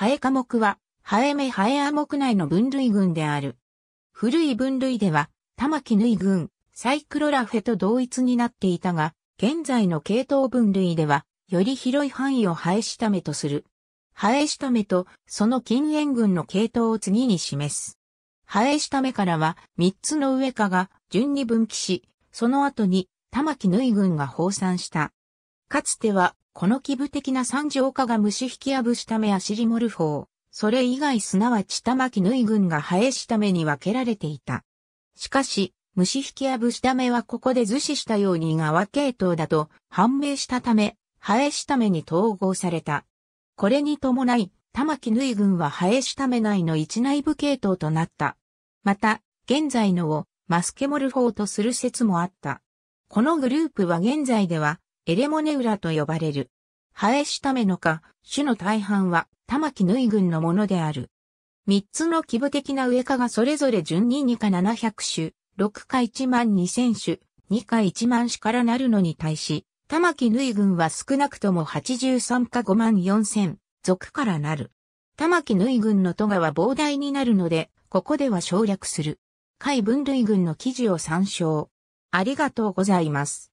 ハエ科目は、ハエメハエア目内の分類群である。古い分類では、玉木い。群、サイクロラフェと同一になっていたが、現在の系統分類では、より広い範囲をハエした目とする。ハエした目と、その近縁群の系統を次に示す。ハエした目からは、3つの上下が順に分岐し、その後に、玉木縫群が放散した。かつては、この基部的な三条化が虫引きぶした目アシリモルフォー、それ以外すなわち玉木縫い群が生えした目に分けられていた。しかし、虫引きぶした目はここで図示したように側系統だと判明したため、生えした目に統合された。これに伴い、玉木縫い群は生えした目内の一内部系統となった。また、現在のをマスケモルフォーとする説もあった。このグループは現在ではエレモネウラと呼ばれる。ハエシタメノ種の大半は、玉木縫群のものである。三つの規模的な植科がそれぞれ順に2か700種、6か1万2000種、2か1万種からなるのに対し、玉木縫群は少なくとも83か5万4000、属からなる。玉木縫群の都がは膨大になるので、ここでは省略する。海分類群の記事を参照。ありがとうございます。